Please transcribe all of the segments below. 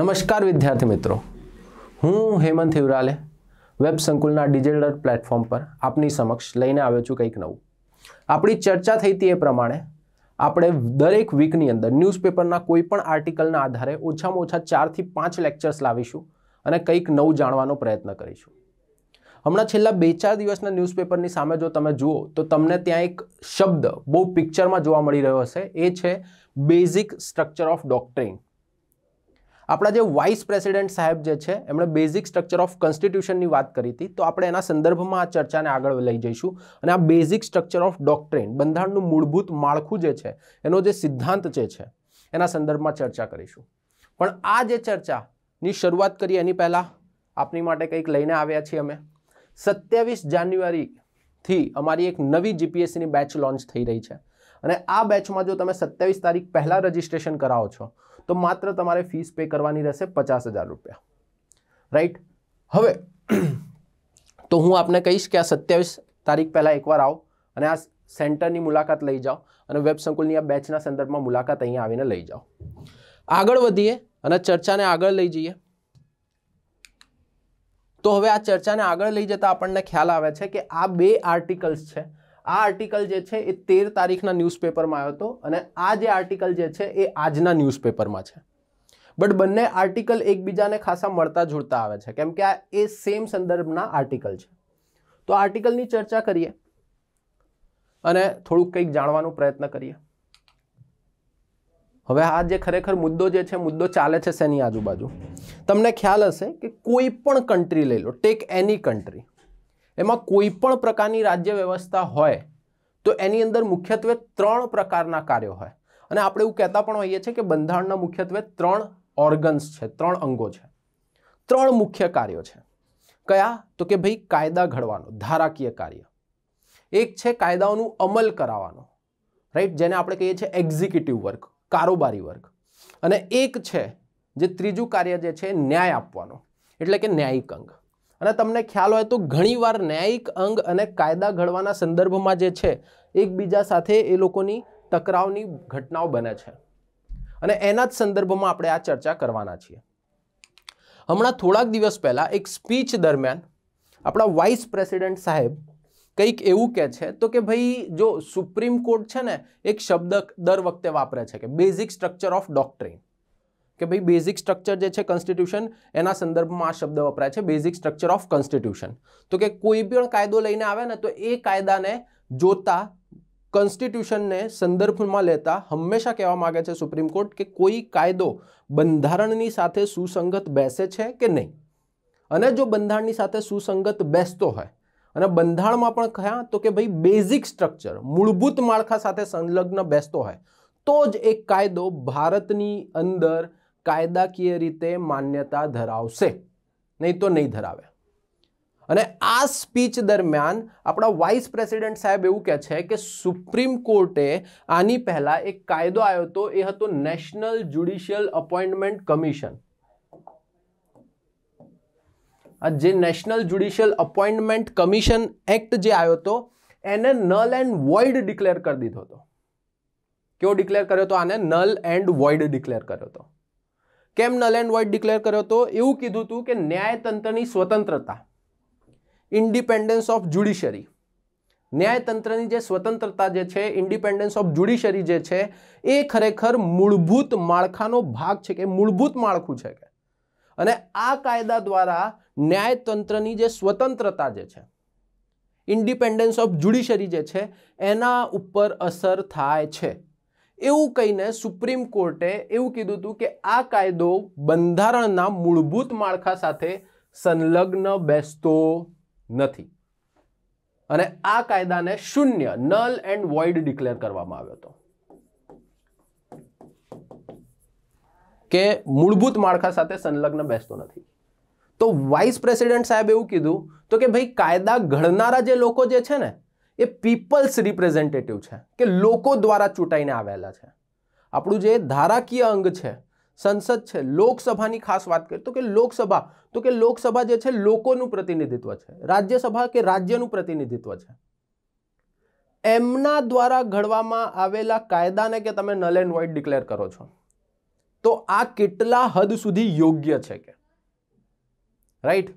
નમસ્કાર વિદ્યાર્થી મિત્રો હું હેમંત હિવરાલે વેબ સંકુલના ડિજિટલ પ્લેટફોર્મ પર આપની સમક્ષ લઈને આવ્યો છું કંઈક નવું આપણી ચર્ચા થઈ હતી એ પ્રમાણે આપણે દરેક વીકની અંદર ન્યૂઝપેપરના કોઈ પણ આર્ટિકલના આધારે ઓછામાં ઓછા ચારથી પાંચ લેક્ચર્સ લાવીશું અને કંઈક નવું જાણવાનો પ્રયત્ન કરીશું હમણાં છેલ્લા બે ચાર દિવસના ન્યૂઝપેપરની સામે જો તમે જુઓ તો તમને ત્યાં એક શબ્દ બહુ પિક્ચરમાં જોવા મળી રહ્યો હશે એ છે બેઝિક સ્ટ્રક્ચર ઓફ ડોક્ટ્રિન આપણા જે વાઇસ પ્રેસિડેન્ટ સાહેબ જે છે એમણે બેઝિક સ્ટ્રક્ચર ઓફ કોન્સ્ટિટ્યુશનની વાત કરી હતી તો આપણે એના સંદર્ભમાં આ ચર્ચાને આગળ લઈ જઈશું અને આ બેઝિક સ્ટ્રક્ચર ઓફ ડોક્ટ્રેન બંધારણનું મૂળભૂત માળખું જે છે એનો જે સિદ્ધાંત જે છે એના સંદર્ભમાં ચર્ચા કરીશું પણ આ જે ચર્ચાની શરૂઆત કરી એની પહેલાં આપની માટે કંઈક લઈને આવ્યા છીએ અમે સત્યાવીસ જાન્યુઆરીથી અમારી એક નવી જીપીએસસીની બેચ લોન્ચ થઈ રહી છે અને આ બેચમાં જો તમે સત્યાવીસ તારીખ પહેલાં રજીસ્ટ્રેશન કરાવો છો તો માત્ર તમારે ફીસ પે કરવાની રહેશે પચાસ હજાર રૂપિયા રાઈટ હવે તો હું આપને કહીશ કે આ સત્યાવીસ તારીખ પહેલાં એકવાર આવો અને આ સેન્ટરની મુલાકાત લઈ જાઓ અને વેબ સંકુલની આ બેચના સંદર્ભમાં મુલાકાત અહીંયા આવીને લઈ જાઓ આગળ વધીએ અને ચર્ચાને આગળ લઈ જઈએ તો હવે આ ચર્ચાને આગળ લઈ જતાં આપણને ખ્યાલ આવે છે કે આ બે આર્ટિકલ્સ છે આ આર્ટિકલ જે છે એ તેર તારીખના ન્યૂઝપેપરમાં આવ્યો હતો અને આ જે આર્ટિકલ જે છે એ આજના ન્યૂઝપેપરમાં છે બટ બંને આર્ટિકલ એકબીજાને ખાસા મળતા જોડતા આવે છે કેમ કે આ એ સેમ સંદર્ભના આર્ટિકલ છે તો આર્ટિકલની ચર્ચા કરીએ અને થોડુંક કંઈક જાણવાનો પ્રયત્ન કરીએ હવે આ જે ખરેખર મુદ્દો જે છે મુદ્દો ચાલે છે શેની આજુબાજુ તમને ખ્યાલ હશે કે કોઈ પણ કન્ટ્રી લઈ લો ટેક એની કન્ટ્રી એમાં કોઈ પણ પ્રકારની રાજ્ય વ્યવસ્થા હોય તો એની અંદર મુખ્યત્વે ત્રણ પ્રકારના કાર્યો હોય અને આપણે એવું કહેતા પણ હોઈએ છીએ કે બંધારણના મુખ્યત્વે ત્રણ ઓર્ગન્સ છે ત્રણ અંગો છે ત્રણ મુખ્ય કાર્યો છે કયા તો કે ભાઈ કાયદા ઘડવાનો ધારાકીય કાર્ય એક છે કાયદાઓનું અમલ કરાવવાનો રાઈટ જેને આપણે કહીએ છીએ એક્ઝિક્યુટિવ વર્ક કારોબારી વર્ક અને એક છે જે ત્રીજું કાર્ય જે છે ન્યાય આપવાનો એટલે કે ન્યાયિક અંગ અને તમને ખ્યાલ હોય તો ઘણીવાર ન્યાયિક અંગ અને કાયદા ઘડવાના સંદર્ભમાં જે છે એકબીજા સાથે એ લોકોની ટકરાવની ઘટનાઓ બને છે અને એના જ સંદર્ભમાં આપણે આ ચર્ચા કરવાના છીએ હમણાં થોડાક દિવસ પહેલાં એક સ્પીચ દરમિયાન આપણા વાઇસ પ્રેસિડેન્ટ સાહેબ કંઈક એવું કહે છે તો કે ભાઈ જો સુપ્રીમ કોર્ટ છે ને એક શબ્દ દર વખતે વાપરે છે કે બેઝિક સ્ટ્રક્ચર ઓફ ડોક્ટ્રીન કે ભાઈ બેઝિક સ્ટ્રક્ચર જે છે કોન્સ્ટિટ્યુશન એના સંદર્ભમાં આ શબ્દ વપરાય છે બેઝિક સ્ટ્રક્ચર ઓફ કોન્સ્ટિટ્યુશન તો કે કોઈ પણ કાયદો લઈને આવે ને તો એ કાયદાને જોતા કોન્સ્ટિટ્યુશનને સંદર્ભમાં લેતા હંમેશા કહેવા માગે છે સુપ્રીમ કોર્ટ કે કોઈ કાયદો બંધારણની સાથે સુસંગત બેસે છે કે નહીં અને જો બંધારણની સાથે સુસંગત બેસતો હોય અને બંધારણમાં પણ કહ્યા તો કે ભાઈ બેઝિક સ્ટ્રક્ચર મૂળભૂત માળખા સાથે સંલગ્ન બેસતો હોય તો જ એક કાયદો ભારતની અંદર કાયદાકીય રીતે માન્યતા ધરાવશે નહીં તો નહીં ધરાવે અને આ સ્પીચ દરમિયાન આપણા વાઇસ પ્રેસિડેન્ટ સાહેબ એવું કહે છે કે સુપ્રીમ કોર્ટે આની પહેલાં એક કાયદો આવ્યો હતો એ હતો નેશનલ જ્યુડિશિયલ અપોઇન્ટમેન્ટ કમિશન આ જે national judicial appointment commission act જે આવ્યો હતો એને નલ એન્ડ વોઇડ ડિક્લેર કરી દીધો હતો કેવો ડિક્લેર કર્યો હતો આને નલ એન્ડ વોઇડ ડિક્લેર કર્યો હતો કેમ નલ એન્ડ વોઇડ ડિક્લેર કર્યો હતો એવું કીધું હતું કે ન્યાયતંત્રની સ્વતંત્રતા ઇન્ડિપેન્ડન્સ ઓફ જ્યુડિશરી ન્યાયતંત્રની જે સ્વતંત્રતા જે છે ઇન્ડિપેન્ડન્સ ઓફ જ્યુડિશરી જે છે એ ખરેખર મૂળભૂત માળખાનો ભાગ છે કે મૂળભૂત માળખું છે કે અને આ કાયદા દ્વારા ન્યાયતંત્રની જે સ્વતંત્રતા જે છે ઇન્ડિપેન્ડન્સ ઓફ જ્યુડિશરી જે છે એના ઉપર અસર થાય છે એવું કહીને સુપ્રીમ કોર્ટે એવું કીધું હતું કે આ કાયદો બંધારણના મૂળભૂત માળખા સાથે સંલગ્ન બેસતો નથી અને આ કાયદાને શૂન્ય નલ એન્ડ વોઇડ ડિક્લેર કરવામાં આવ્યો હતો કે મૂળભૂત માળખા સાથે સંલગ્ન બેસતો નથી તો વાઇસ પ્રેસિડેન્ટ સાહેબ એવું કીધું તો કે ભાઈ કાયદા ઘડનારા જે લોકો જે છે ને એ પીપલ્સ રિપ્રેઝેન્ટેટિવ છે કે લોકો દ્વારા ચૂંટાઈને આવેલા છે આપણું જે ધારાકીય અંગ છે સંસદ છે લોકસભાની ખાસ વાત કરીએ તો કે લોકસભા તો કે લોકસભા જે છે લોકોનું પ્રતિનિધિત્વ છે રાજ્યસભા કે રાજ્યનું પ્રતિનિધિત્વ છે એમના દ્વારા ઘડવામાં આવેલા કાયદાને કે તમે નલ એન્ડ વોઇડ ડિક્લેર કરો છો તો આ કેટલા હદ સુધી યોગ્ય છે કે રાઈટ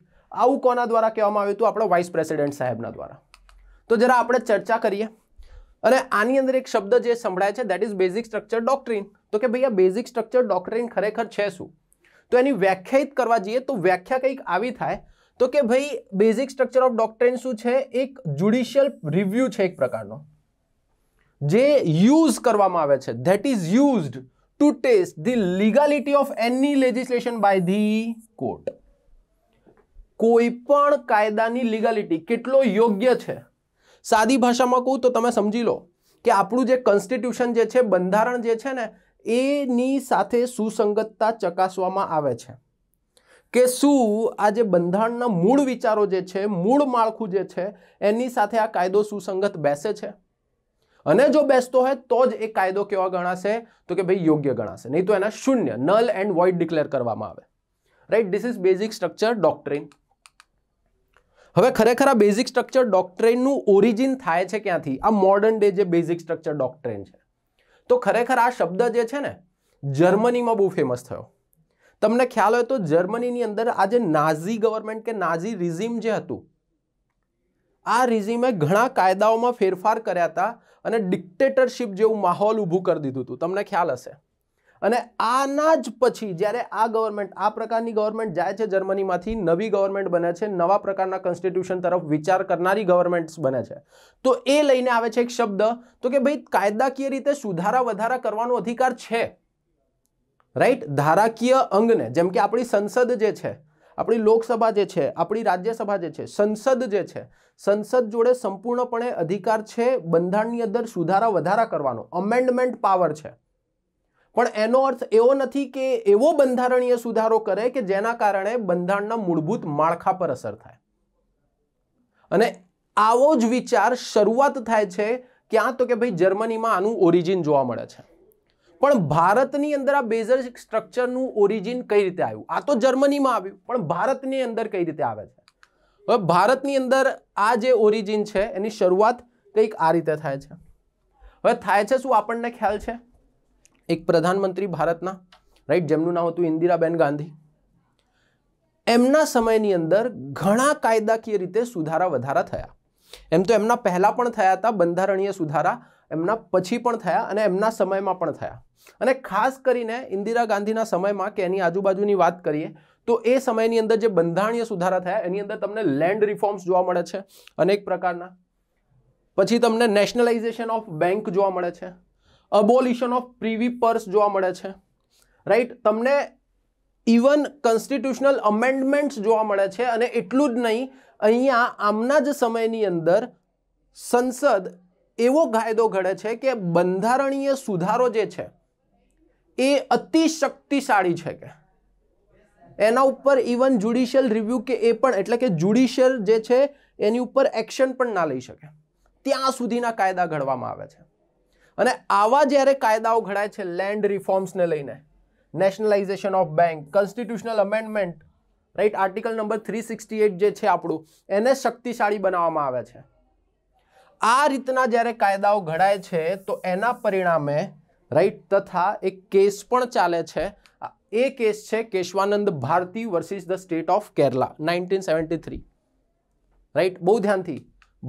આવું કોના દ્વારા કહેવામાં આવ્યું હતું આપણા વાઇસ પ્રેસિડેન્ટ સાહેબના દ્વારા તો જરા આપણે ચર્ચા કરીએ અને આની અંદર એક શબ્દ જે સંભળાય છે that is basic structure doctrine તો કે ભાઈ આ બેઝિક સ્ટ્રક્ચર ડોક્ટ્રીન ખરેખર છે શું તો એની વ્યાખ્યાયિત કરવા જઈએ તો વ્યાખ્યા કંઈક આવી થાય તો કે ભાઈ બેઝિક સ્ટ્રક્ચર ઓફ ડોક્ટ્રીન શું છે એક જ્યુડિશિયલ રિવ્યૂ છે એક પ્રકારનો જે યુઝ કરવામાં આવે છે that is used to test the legality of any legislation by the court કોઈ પણ કાયદાની લીગાલિટી કેટલો યોગ્ય છે સાદી ભાષામાં કહું તો તમે સમજી લો કે આપણું જે કોન્સ્ટિટ્યુશન જે છે બંધારણ જે છે ને એની સાથે સુસંગતતા ચકાસવામાં આવે છે કે શું આ જે બંધારણના મૂળ વિચારો જે છે મૂળ માળખું જે છે એની સાથે આ કાયદો સુસંગત બેસે છે અને જો બેસતો હોય તો જ એ કાયદો કેવા ગણાશે તો કે ભાઈ યોગ્ય ગણાશે નહીં તો એના શૂન્ય નલ એન્ડ વોઇડ ડિક્લેર કરવામાં આવે right this is basic structure doctrine હવે ખરેખર આ બેઝિક સ્ટ્રક્ચર ડોક્ટ્રેનનું ઓરિજિન થાય છે ક્યાંથી આ મોડર્ન ડે જે બેઝિક સ્ટ્રક્ચર ડોક્ટ્રેન છે તો ખરેખર આ શબ્દ જે છે ને જર્મનીમાં બહુ ફેમસ થયો તમને ખ્યાલ હોય તો જર્મનીની અંદર આ જે નાઝી ગવર્મેન્ટ કે નાઝી રિઝિમ જે હતું આ રિઝિમે ઘણા કાયદાઓમાં ફેરફાર કર્યા હતા અને ડિક્ટેટરશિપ જેવું માહોલ ઊભું કરી દીધું હતું તમને ખ્યાલ હશે અને આના જ પછી જ્યારે આ ગવર્મેન્ટ આ પ્રકારની ગવર્મેન્ટ જાય છે જર્મનીમાંથી નવી ગવર્મેન્ટ બને છે નવા પ્રકારના કોન્સ્ટિટ્યુશન તરફ વિચાર કરનારી ગવર્મેન્ટ્સ બને છે તો એ લઈને આવે છે એક શબ્દ તો કે ભાઈ કાયદાકીય રીતે સુધારા વધારા કરવાનો અધિકાર છે રાઈટ ધારાકીય અંગને જેમ કે આપણી સંસદ જે છે આપણી લોકસભા જે છે આપણી રાજ્યસભા જે છે સંસદ જે છે સંસદ જોડે સંપૂર્ણપણે અધિકાર છે બંધારણની અંદર સુધારા વધારા કરવાનો અમેન્ડમેન્ટ પાવર છે પણ એનો અર્થ એવો નથી કે એવો બંધારણીય સુધારો કરે કે જેના કારણે બંધારણના મૂળભૂત માળખા પર અસર થાય અને આવો જ વિચાર શરૂઆત થાય છે ક્યાં તો કે ભાઈ જર્મનીમાં આનું ઓરિજિન જોવા મળે છે પણ ભારતની અંદર આ બેઝર સ્ટ્રક્ચરનું ઓરિજિન કઈ રીતે આવ્યું આ તો જર્મનીમાં આવ્યું પણ ભારતની અંદર કઈ રીતે આવે છે હવે ભારતની અંદર આ જે ઓરિજિન છે એની શરૂઆત કંઈક આ રીતે થાય છે હવે થાય છે શું આપણને ખ્યાલ છે એક પ્રધાનમંત્રી ભારતના રાઈટ જેમનું નામ હતું ઇન્દિરાબેન ગાંધી એમના સમયની અંદર ઘણા કાયદાકીય રીતે સુધારા વધારા થયા એમ તો એમના પહેલાં પણ થયા હતા બંધારણીય સુધારા એમના પછી પણ થયા અને એમના સમયમાં પણ થયા અને ખાસ કરીને ઇન્દિરા ગાંધીના સમયમાં કે એની આજુબાજુની વાત કરીએ તો એ સમયની અંદર જે બંધારણીય સુધારા થયા એની અંદર તમને લેન્ડ રિફોર્મ્સ જોવા મળે છે અનેક પ્રકારના પછી તમને નેશનલાઇઝેશન ઓફ બેંક જોવા મળે છે અબોલિશન ઓફ પ્રીવી પર્સ જોવા મળે છે રાઈટ તમને ઇવન કોન્સ્ટિટ્યુશનલ અમેન્ડમેન્ટ્સ જોવા મળે છે અને એટલું જ નહીં અહીંયા આમના જ સમયની અંદર સંસદ એવો કાયદો ઘડે છે કે બંધારણીય સુધારો જે છે એ અતિશક્તિશાળી છે કે એના ઉપર ઇવન જ્યુડિશિયલ રિવ્યૂ કે એ પણ એટલે કે જ્યુડિશિયલ જે છે એની ઉપર એક્શન પણ ના લઈ શકે ત્યાં સુધીના કાયદા ઘડવામાં આવે છે અને આવા જ્યારે કાયદાઓ ઘડાય છે લેન્ડ રિફોર્મ્સને લઈને nationalization of bank constitutional amendment right article number three sixty eight જે છે આપણું એને શક્તિશાળી બનાવવામાં આવે છે આ રીતના જ્યારે કાયદાઓ ઘડાય છે તો એના પરિણામે રાઈટ તથા એક કેસ પણ ચાલે છે એ કેસ છે Kesavananda Bharati versus the state of Kerala nineteen seventy three right બહુ ધ્યાનથી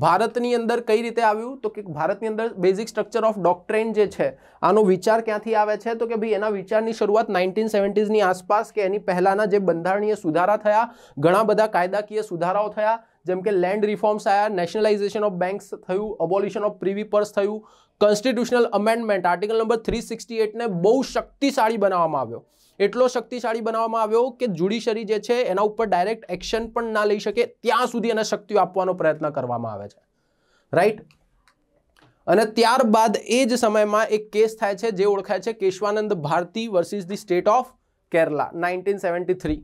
ભારતની અંદર કઈ રીતે આવ્યું તો કે ભારતની અંદર બેઝિક સ્ટ્રક્ચર ઓફ ડોક્ટ્રેન જે છે આનો વિચાર ક્યાંથી આવે છે તો કે ભાઈ એના વિચારની શરૂઆત નાઇન્ટીન સેવન્ટીઝની આસપાસ કે એની પહેલાંના જે બંધારણીય સુધારા થયા ઘણા બધા કાયદાકીય સુધારાઓ થયા જેમ કે લેન્ડ રિફોર્મ્સ આવ્યા નેશનલાઇઝેશન ઓફ બેંક્સ થયું અબોલિશન ઓફ પ્રીવી પર્સ થયું constitutional amendment article number three sixty એટને બહુ શક્તિશાળી બનાવવામાં આવ્યો એટલો શક્તિશાળી બનાવવામાં આવ્યો કે જ્યુડિશરી જે છે એના ઉપર ડાયરેક્ટ એક્શન પણ ના લઈ શકે ત્યાં સુધી એને શક્તિઓ આપવાનો પ્રયત્ન કરવામાં આવે છે રાઈટ અને ત્યારબાદ એ જ સમયમાં એક કેસ થાય છે જે ઓળખાય છે Kesavananda Bharati versus the state of Kerala nineteen seventy three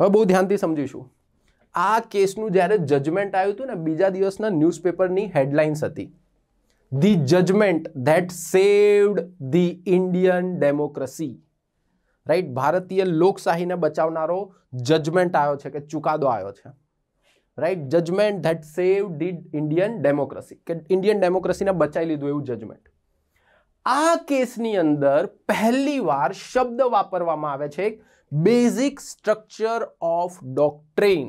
હવે બહુ ધ્યાનથી સમજીશું આ કેસનું જ્યારે જજમેન્ટ આવ્યું હતું ને બીજા દિવસના ન્યૂઝપેપરની હેડલાઇન્સ હતી the judgement that saved the Indian democracy right ભારતીય લોકશાહીને બચાવનારો જજમેન્ટ આવ્યો છે કે ચુકાદો આવ્યો છે right judgement that save did Indian democracy કે ઇન્ડિયન ડેમોક્રેસીને બચાવી લીધું એવું જજમેન્ટ આ કેસની અંદર પહેલી વાર શબ્દ વાપરવામાં આવે છે basic structure of doctrine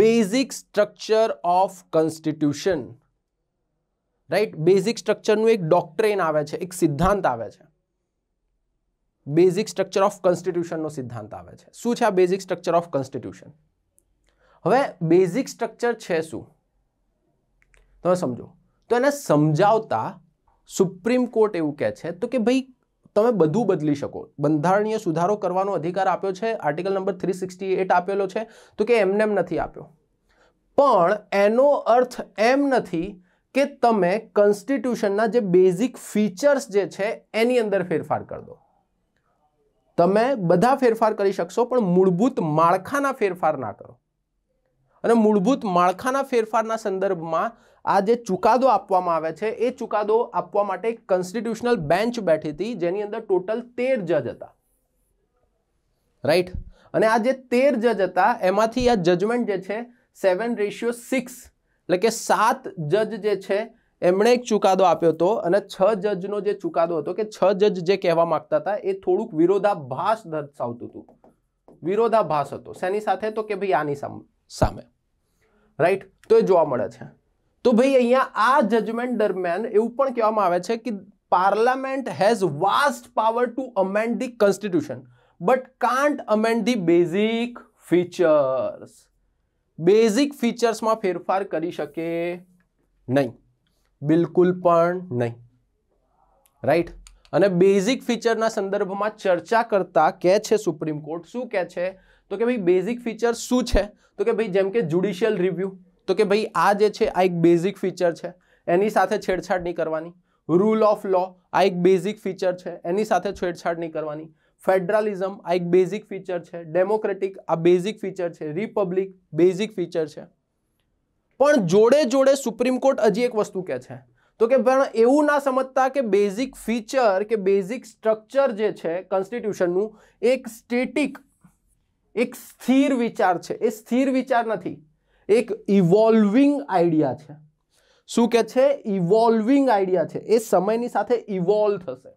basic structure of constitution right basic સ્ટ્રક્ચરનું એક ડોક્ટ્રેન આવે છે એક સિદ્ધાંત આવે છે બેઝિક સ્ટ્રક્ચર ઓફ કોન્સ્ટિટ્યુશનનો સિદ્ધાંત આવે છે શું છે આ બેઝિક સ્ટ્રક્ચર ઓફ કોન્સ્ટિટ્યુશન હવે બેઝિક સ્ટ્રક્ચર છે શું તમે સમજો તો એને સમજાવતા સુપ્રીમ કોર્ટ એવું કહે છે તો કે ભાઈ તમે બધું બદલી શકો બંધારણીય સુધારો કરવાનો અધિકાર આપ્યો છે article number three sixty eight આપેલો છે તો કે એમને એમ નથી આપ્યો પણ એનો અર્થ એમ નથી કે તમે કન્સ્ટિટ્યુશનના જે બેઝિક ફીચર્સ જે છે એની અંદર ફેરફાર કરી દો તમે બધા ફેરફાર કરી શકશો પણ મૂળભૂત માળખાના ફેરફાર ના કરો અને મૂળભૂત માળખાના ફેરફારના સંદર્ભમાં આ જે ચુકાદો આપવામાં આવે છે એ ચુકાદો આપવા માટે એક કોન્સ્ટિટ્યુશનલ બેન્ચ બેઠી હતી જેની અંદર ટોટલ તેર જજ હતા રાઈટ અને આ જે તેર જજ હતા એમાંથી આ જજમેન્ટ જે છે સેવન રેશિયો સિક્સ એટલે કે સાત જજ જે છે એમણે એક ચુકાદો આપ્યો હતો અને છ જજનો જે ચુકાદો હતો કે છ જજ જે કહેવા માગતા હતા એ થોડુંક વિરોધાભાસ દર્શાવતું હતું વિરોધાભાસ હતો શેની સાથે તો કે ભાઈ આની સામે રાઈટ તો એ જોવા મળે છે તો ભાઈ અહીંયા આ જજમેન્ટ દરમિયાન એવું પણ કહેવામાં આવે છે કે parliament has vast power to amend the constitution but can't amend the basic features basic ફીચર્સમાં ફેરફાર કરી શકે નહીં બિલકુલ પણ નહીં રાઈટ અને બેઝિક ફીચરના સંદર્ભમાં ચર્ચા કરતા કહે છે સુપ્રીમ કોર્ટ શું કહે છે તો કે ભાઈ બેઝિક ફીચર શું છે તો કે ભાઈ જેમ કે જ્યુડિશિયલ રિવ્યૂ તો કે ભાઈ આ જે છે આ એક બેઝિક ફીચર છે એની સાથે છેડછાડ નહીં કરવાની રૂલ ઓફ લો આ એક બેઝિક ફીચર છે એની સાથે છેડછાડ નહીં કરવાની ફેડરલિઝમ આ એક બેઝિક ફીચર છે ડેમોક્રેટિક આ બેઝિક ફીચર છે રિપબ્લિક બેઝિક ફીચર છે પણ જોડે જોડે સુપ્રીમ કોર્ટ હજી એક વસ્તુ કહે છે તો કે પણ એવું ના સમજતા કે બેઝિક ફીચર કે બેઝિક સ્ટ્રક્ચર જે છે કોન્સ્ટિટ્યુશનનું એક સ્ટેટિક એક સ્થિર વિચાર છે એ સ્થિર વિચાર નથી એક ઇવોલ્વિંગ આઈડિયા છે શું કે છે ઇવોલ્વિંગ આઈડિયા છે એ સમયની સાથે ઇવોલ્વ થશે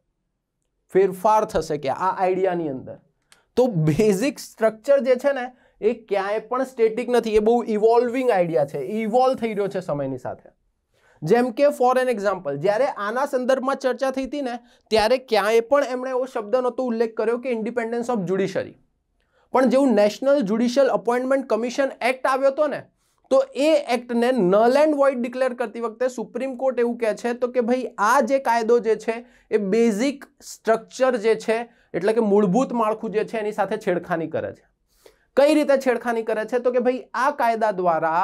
ફેરફાર થશે કે આ આઈડિયાની અંદર તો બેઝિક સ્ટ્રક્ચર જે છે ને એ ક્યાંય પણ સ્ટેટિક નથી એ બહુ ઇવોલ્વિંગ આઈડિયા છે ઇવોલ્વ થઈ રહ્યો છે સમયની સાથે જેમ કે ફોર એન એક્ઝામ્પલ જ્યારે આના સંદર્ભમાં ચર્ચા થઈ હતી ને ત્યારે ક્યાંય પણ એમણે એવો શબ્દ નહોતો ઉલ્લેખ કર્યો કે ઇન્ડિપેન્ડન્સ ઓફ જ્યુડિશરી પણ જેવું national judicial appointment commission act આવ્યો હતો ને તો એ એક્ટને નલ એન્ડ વોઇડ ડિક્લેર કરતી વખતે સુપ્રીમ કોર્ટ એવું કહે છે તો કે ભાઈ આ જે કાયદો જે છે એ બેઝિક સ્ટ્રક્ચર જે છે એટલે કે મૂળભૂત માળખું જે છે એની સાથે છેડખાની કરે છે કઈ રીતે છેડખાની કરે છે તો કે ભાઈ આ કાયદા દ્વારા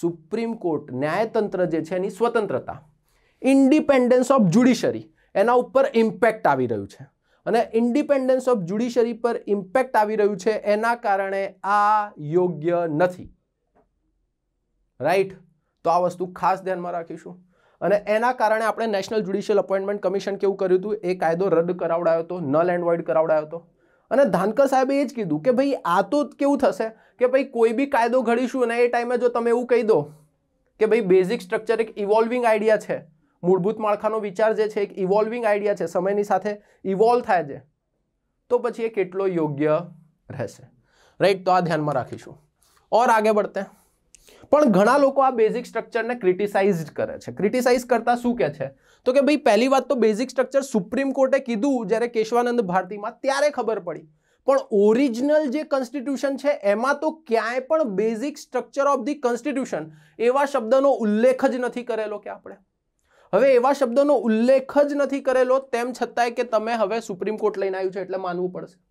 સુપ્રીમ કોર્ટ ન્યાયતંત્ર જે છે એની સ્વતંત્રતા ઇન્ડિપેન્ડન્સ ઓફ જ્યુડિશરી એના ઉપર ઇમ્પેક્ટ આવી રહ્યું છે અને ઇન્ડિપેન્ડન્સ ઓફ જ્યુડિશરી પર ઇમ્પેક્ટ આવી રહ્યું છે એના કારણે આ યોગ્ય નથી રાઈટ તો આ વસ્તુ ખાસ ધ્યાનમાં રાખીશું અને એના કારણે આપણે નેશનલ જ્યુડિશિયલ અપોઇન્ટમેન્ટ કમિશન કેવું કર્યું હતું એ કાયદો રદ કરાવડાયો હતો નલ એન્ડ વોઇડ કરાવડાયો હતો અને ધાનકર સાહેબે એ જ કીધું કે ભાઈ આ તો કેવું થશે કે ભાઈ કોઈ બી કાયદો ઘડીશું અને એ ટાઈમે જો તમે એવું કહી દો કે ભાઈ બેઝિક સ્ટ્રક્ચર એક ઇવોલ્વિંગ આઈડિયા છે મૂળભૂત માળખાનો વિચાર જે છે એક ઇવોલ્વિંગ આઈડિયા છે સમયની સાથે ઇવોલ્વ થાય છે તો પછી એ કેટલો યોગ્ય રહેશે રાઈટ તો આ ધ્યાનમાં રાખીશું ઓર આગે बढ़ते પણ ઘણા લોકો આ બેઝિક સ્ટ્રક્ચરને ક્રિટિસાઇઝ કરે છે ક્રિટિસાઇઝ કરતા શું કહે છે તો કે ભાઈ પહેલી વાત તો બેઝિક સ્ટ્રક્ચર સુપ્રીમ કોર્ટે કીધું જ્યારે કેશવાનંદ ભારતીમાં ત્યારે ખબર પડી પણ ઓરિજિનલ જે કોન્સ્ટિટ્યુશન છે એમાં તો ક્યાંય પણ basic structure of the constitution એવા શબ્દનો ઉલ્લેખ જ નથી કરેલો કે આપણે હવે એવા શબ્દોનો ઉલ્લેખ જ નથી કરેલો તેમ છતાંય કે તમે હવે સુપ્રીમ કોર્ટ લઈને આવ્યું છે એટલે માનવું પડશે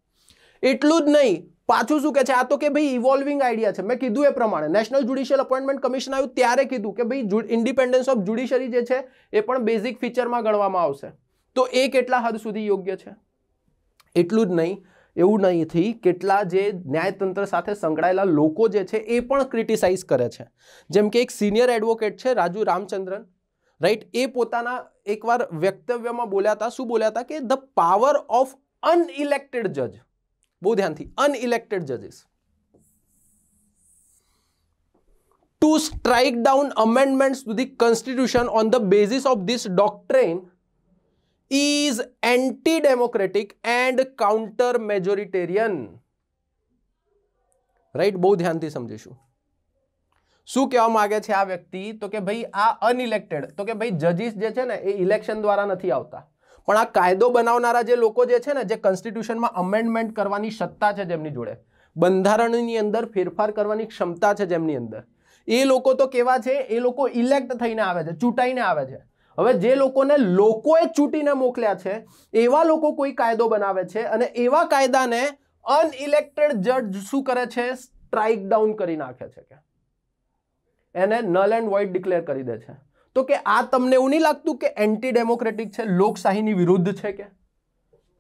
એટલું જ નહીં પાછું શું કે છે આ તો કે ભાઈ ઇવોલ્વિંગ આઈડિયા છે મેં કીધું એ પ્રમાણે નેશનલ જ્યુડિશિયલ અપોઇન્ટમેન્ટ કમિશન આવ્યું ત્યારે કીધું કે ભાઈ ઇન્ડિપેન્ડન્સ ઓફ જ્યુડિશરી જે છે એ પણ બેઝિક ફીચરમાં ગણવામાં આવશે તો એ કેટલા હદ સુધી યોગ્ય છે એટલું જ નહીં એવું નહીંથી કેટલા જે ન્યાયતંત્ર સાથે સંકળાયેલા લોકો જે છે એ પણ ક્રિટિસાઇઝ કરે છે જેમ કે એક સિનિયર એડવોકેટ છે રાજુ રામચંદ્રન રાઈટ એ પોતાના એકવાર વક્તવ્યમાં બોલ્યા હતા શું બોલ્યા હતા કે ધ પાવર ઓફ અનઇલેક્ટેડ જજ બહુ ધ્યાનથી અનઇલેક્ટેડ જજિસ to strike down amendments to the constitution on the basis of This doctrine is anti democratic and counter majoritarian right બહુ ધ્યાનથી સમજીશું શું કહેવા માંગ્યા છે આ વ્યક્તિ તો કે ભાઈ આ અનઇલેક્ટેડ તો કે ભાઈ જજિસ જે છે ને એ ઇલેક્શન દ્વારા નથી આવતા પણ આ કાયદો બનાવનારા જે લોકો જે છે ને જે કોન્સ્ટિટ્યુશનમાં અમેન્ડમેન્ટ કરવાની સત્તા છે જેમની જોડે બંધારણની અંદર ફેરફાર કરવાની ક્ષમતા છે જેમની અંદર એ લોકો તો કેવા છે એ લોકો ઇલેક્ટ થઈને આવે છે ચૂંટાઈને આવે છે હવે જે લોકોને લોકોએ ચૂંટીને મોકલ્યા છે એવા લોકો કોઈ કાયદો બનાવે છે અને એવા કાયદાને અનઇલેક્ટેડ જજ શું કરે છે સ્ટ્રાઇક ડાઉન કરી નાખે છે કે એને નલ એન્ડ વોઇડ ડિક્લેર કરી દે છે તો કે આ તમને એવું નહીં લાગતું કે એન્ટી ડેમોક્રેટિક છે લોકશાહીની વિરુદ્ધ છે કે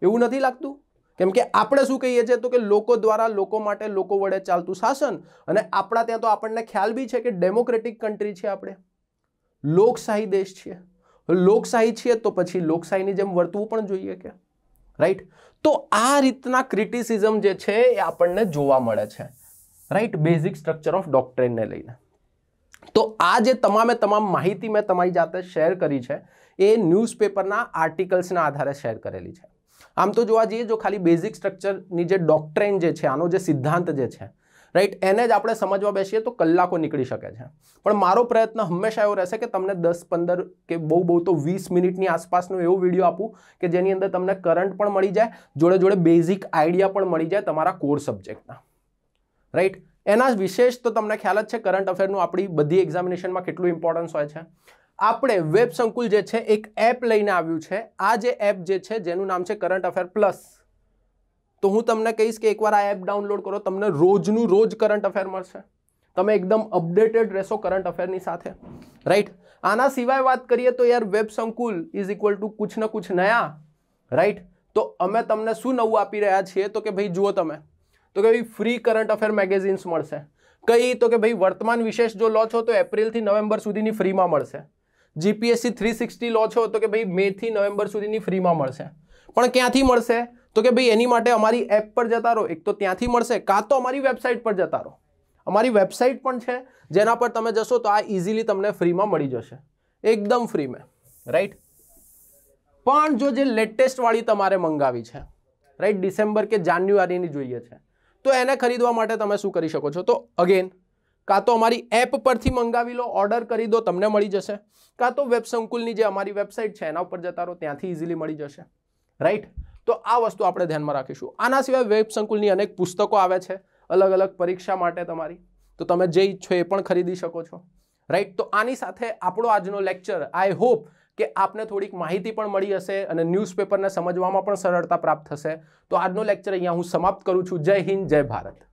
એવું નથી લાગતું કેમ કે આપણે શું કહીએ છીએ તો કે લોકો દ્વારા લોકો માટે લોકો વડે ચાલતું શાસન અને આપણા ત્યાં તો આપણને ખ્યાલ બી છે કે ડેમોક્રેટિક કન્ટ્રી છે આપણે લોકશાહી દેશ છીએ લોકશાહી છીએ તો પછી લોકશાહીની જેમ વર્તવું પણ જોઈએ કે રાઈટ તો આ રીતના ક્રિટિસિઝમ જે છે એ આપણને જોવા મળે છે રાઈટ બેઝિક સ્ટ્રક્ચર ઓફ ડોક્ટ્રેનને લઈને તો આ જે તમામે તમામ માહિતી મેં તમારી જાતે શેર કરી છે એ ન્યૂઝપેપરના આર્ટિકલ્સના આધારે શેર કરેલી છે આમ તો જોવા જઈએ જો ખાલી બેઝિક સ્ટ્રક્ચરની જે ડોક્ટ્રેન જે છે આનો જે સિદ્ધાંત જે છે રાઈટ એને જ આપણે સમજવા બેસીએ તો કલાકો નીકળી શકે છે પણ મારો પ્રયત્ન હંમેશા એવો રહેશે કે તમને દસ પંદર કે બહુ બહુ તો વીસ મિનિટની આસપાસનો એવો વિડીયો આપું કે જેની અંદર તમને કરંટ પણ મળી જાય જોડે જોડે બેઝિક આઈડિયા પણ મળી જાય તમારા કોર સબ્જેક્ટના રાઈટ એના વિશેષ તો તમને ખ્યાલ જ છે કરંટ અફેરનું આપણી બધી એક્ઝામિનેશનમાં કેટલું ઇમ્પોર્ટન્સ હોય છે આપણે વેબ સંકુલ જે છે એક એપ લઈને આવ્યું છે આ જે એપ જે છે જેનું નામ છે કરંટ અફેર પ્લસ તો હું તમને કહીશ કે એકવાર આ એપ ડાઉનલોડ કરો તમને રોજનું રોજ કરંટ અફેર મળશે તમે એકદમ અપડેટેડ રહેશો કરંટ અફેરની સાથે રાઈટ આના સિવાય વાત કરીએ તો યાર વેબ સંકુલ ઇઝ ઇક્વલ ટુ કુછ ન કુછ નયા રાઈટ તો અમે તમને શું નવું આપી રહ્યા છીએ તો કે ભાઈ જુઓ તમે તો કે ભાઈ ફ્રી કરંટ અફેર મેગેઝિન્સ મળશે કઈ તો કે ભાઈ વર્તમાન વિશેષ જો લો છો તો એપ્રિલથી નવેમ્બર સુધીની ફ્રીમાં મળશે જીપીએસસી થ્રી સિક્સટી લો છો તો કે ભાઈ મેથી નવેમ્બર સુધીની ફ્રીમાં મળશે પણ ક્યાંથી મળશે તો કે ભાઈ એની માટે અમારી એપ પર જતા રહો એક તો ત્યાંથી મળશે કાં તો અમારી વેબસાઇટ પર જતા રહો અમારી વેબસાઇટ પણ છે જેના પર તમે જશો તો આ ઇઝીલી તમને ફ્રીમાં મળી જશે એકદમ ફ્રી મેં રાઈટ પણ જો જે લેટેસ્ટ વાળી તમારે મંગાવી છે રાઈટ ડિસેમ્બર કે જાન્યુઆરીની જોઈએ છે તો એને ખરીદવા માટે તમે શું કરી શકો છો તો અગેન કાં તો અમારી એપ પરથી મંગાવી લો ઓર્ડર કરી દો તમને મળી જશે કાં તો વેબ સંકુલની જે અમારી વેબસાઇટ છે એના ઉપર જતા રહો ત્યાંથી ઇઝીલી મળી જશે રાઈટ તો આ વસ્તુ આપણે ધ્યાનમાં રાખીશું આના સિવાય વેબ સંકુલની અનેક પુસ્તકો આવે છે અલગ અલગ પરીક્ષા માટે તમારી તો તમે જે ઈચ્છો એ પણ ખરીદી શકો છો રાઈટ તો આની સાથે આપણો આજનો લેક્ચર આઈ હોપ કે આપને થોડીક માહિતી પણ મળી હશે અને ન્યૂઝપેપરને સમજવામાં પણ સરળતા પ્રાપ્ત થશે તો આજનો લેક્ચર અહીંયા હું સમાપ્ત કરું છું જય હિન્દ જય ભારત